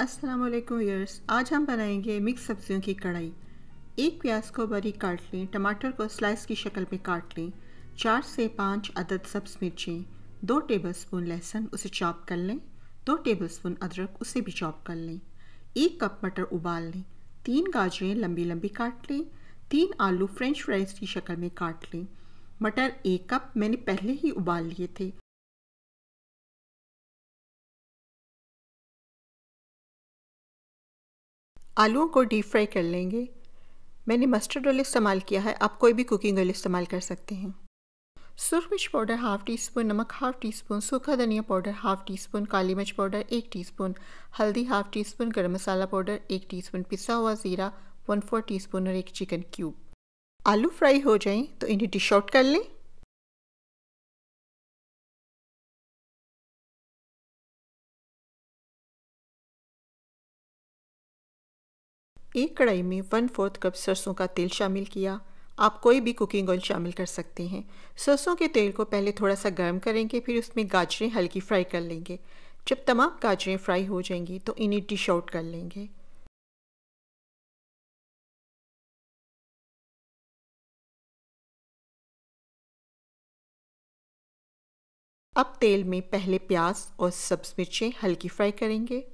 अस्सलाम वालेकुम व्यूअर्स आज हम बनाएंगे मिक्स सब्जियों की कढ़ाई एक प्याज को बरी काट लें टमाटर को स्लाइस की शक्ल में काट लें चार से पाँच अदद सब्ज़ मिर्चें दो टेबलस्पून लहसुन उसे चॉप कर लें दो टेबलस्पून अदरक उसे भी चॉप कर लें एक कप मटर उबाल लें तीन गाजरें लंबी लंबी काट लें तीन आलू फ्रेंच फ्राइज़ की शक्ल में काट लें मटर एक कप मैंने पहले ही उबाल लिए थे आलूओं को डीप फ्राई कर लेंगे मैंने मस्टर्ड ऑयल इस्तेमाल किया है आप कोई भी कुकिंग ऑयल इस्तेमाल कर सकते हैं सुरख मिर्च पाउडर हाफ़ टी स्पून नमक हाफ़ टी स्पून सूखा धनिया पाउडर हाफ़ टी स्पून काली मिर्च पाउडर एक टी स्पून हल्दी हाफ़ टी स्पून गर्म मसाला पाउडर एक टी स्पून पिसा हुआ ज़ीरा वन फोर टी स्पून और एक चिकन क्यूब आलू फ्राई हो जाएं तो इन्हें डिश आउट कर लें एक कढ़ाई में वन फोर्थ कप सरसों का तेल शामिल किया आप कोई भी कुकिंग ऑयल शामिल कर सकते हैं सरसों के तेल को पहले थोड़ा सा गर्म करेंगे फिर उसमें गाजरें हल्की फ्राई कर लेंगे जब तमाम गाजरें फ्राई हो जाएंगी तो इन्हें डिश आउट कर लेंगे अब तेल में पहले प्याज और सब्ज मिर्चें हल्की फ्राई करेंगे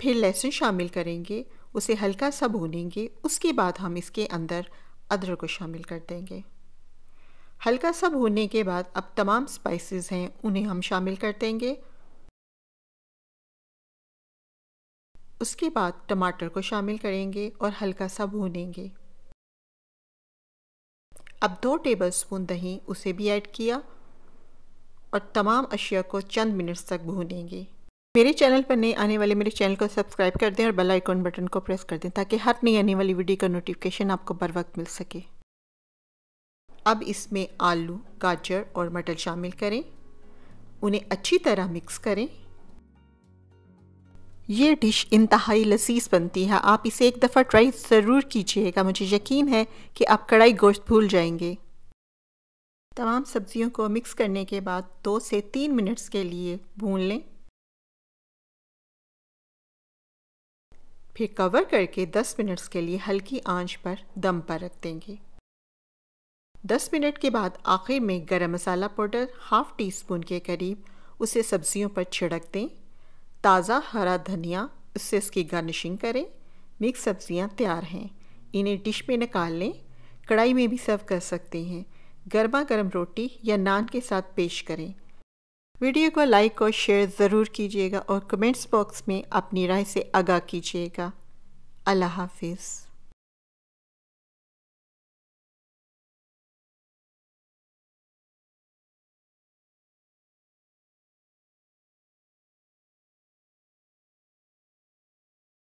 फिर लहसुन शामिल करेंगे उसे हल्का सा भूनेंगे उसके बाद हम इसके अंदर अदरक को शामिल कर देंगे हल्का सा भूनने के बाद अब तमाम स्पाइसेस हैं उन्हें हम शामिल कर देंगे उसके बाद टमाटर को शामिल करेंगे और हल्का सा भूनेंगे अब दो टेबलस्पून दही उसे भी ऐड किया और तमाम अशिया को चंद मिनट्स तक भूनेंगे मेरे चैनल पर नए आने वाले मेरे चैनल को सब्सक्राइब कर दें और बेल आइकॉन बटन को प्रेस कर दें ताकि हर नई आने वाली वीडियो का नोटिफिकेशन आपको बर वक्त मिल सके अब इसमें आलू गाजर और मटर शामिल करें उन्हें अच्छी तरह मिक्स करें यह डिश इंतहाई लजीज बनती है आप इसे एक दफ़ा ट्राई ज़रूर कीजिएगा मुझे यकीन है कि आप कढ़ाई गोश्त भूल जाएंगे तमाम सब्जियों को मिक्स करने के बाद दो से तीन मिनट्स के लिए भून लें फिर कवर करके 10 मिनट्स के लिए हल्की आंच पर दम पर रख देंगे 10 मिनट के बाद आखिर में गरम मसाला पाउडर हाफ़ टी स्पून के करीब उसे सब्जियों पर छिड़क दें ताज़ा हरा धनिया उससे इसकी गार्निशिंग करें मिक्स सब्जियां तैयार हैं इन्हें डिश में निकाल लें कढ़ाई में भी सर्व कर सकते हैं गर्मा गर्म रोटी या नान के साथ पेश करें वीडियो को लाइक और शेयर ज़रूर कीजिएगा और कमेंट्स बॉक्स में अपनी राय से आगाह कीजिएगा अल्लाह हाफिज़